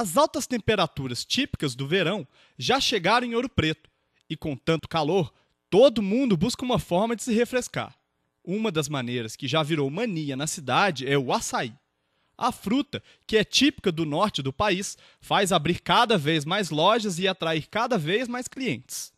As altas temperaturas típicas do verão já chegaram em Ouro Preto, e com tanto calor, todo mundo busca uma forma de se refrescar. Uma das maneiras que já virou mania na cidade é o açaí. A fruta, que é típica do norte do país, faz abrir cada vez mais lojas e atrair cada vez mais clientes.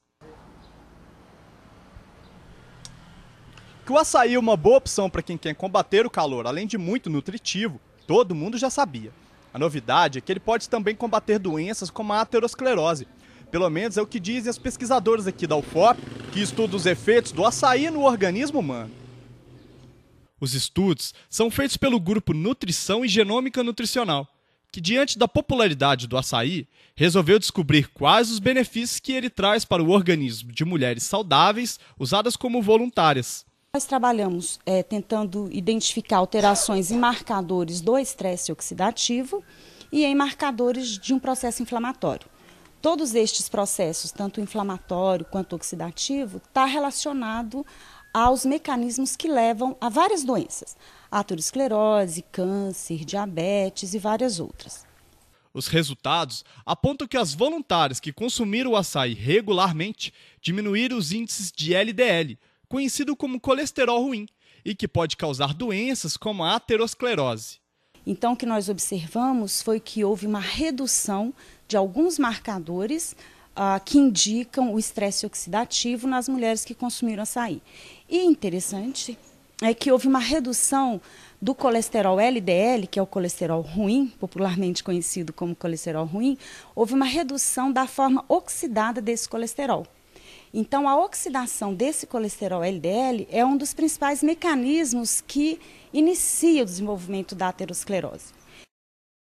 Que o açaí é uma boa opção para quem quer combater o calor, além de muito nutritivo, todo mundo já sabia. A novidade é que ele pode também combater doenças como a aterosclerose. Pelo menos é o que dizem os pesquisadores aqui da UFOP, que estudam os efeitos do açaí no organismo humano. Os estudos são feitos pelo grupo Nutrição e Genômica Nutricional, que, diante da popularidade do açaí, resolveu descobrir quais os benefícios que ele traz para o organismo de mulheres saudáveis usadas como voluntárias. Nós trabalhamos é, tentando identificar alterações em marcadores do estresse oxidativo e em marcadores de um processo inflamatório. Todos estes processos, tanto inflamatório quanto oxidativo, está relacionado aos mecanismos que levam a várias doenças, aterosclerose, câncer, diabetes e várias outras. Os resultados apontam que as voluntárias que consumiram o açaí regularmente diminuíram os índices de LDL, conhecido como colesterol ruim, e que pode causar doenças como a aterosclerose. Então, o que nós observamos foi que houve uma redução de alguns marcadores uh, que indicam o estresse oxidativo nas mulheres que consumiram açaí. E interessante é que houve uma redução do colesterol LDL, que é o colesterol ruim, popularmente conhecido como colesterol ruim, houve uma redução da forma oxidada desse colesterol. Então, a oxidação desse colesterol LDL é um dos principais mecanismos que inicia o desenvolvimento da aterosclerose.